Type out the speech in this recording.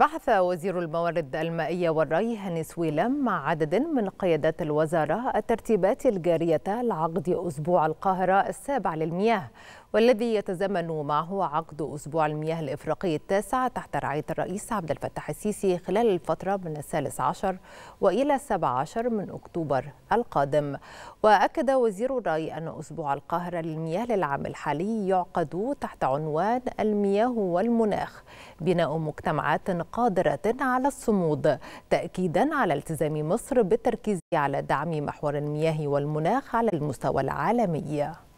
بحث وزير الموارد المائية والري هاني سويلم مع عدد من قيادات الوزارة الترتيبات الجارية لعقد أسبوع القاهرة السابع للمياه والذي يتزامن معه عقد أسبوع المياه الإفريقي التاسع تحت رعاية الرئيس عبد الفتاح السيسي خلال الفترة من الثالث عشر وإلى السابع عشر من أكتوبر القادم وأكد وزير الري أن أسبوع القاهرة للمياه للعام الحالي يعقد تحت عنوان المياه والمناخ بناء مجتمعات قادرة على الصمود تأكيدا على التزام مصر بالتركيز على دعم محور المياه والمناخ على المستوى العالمي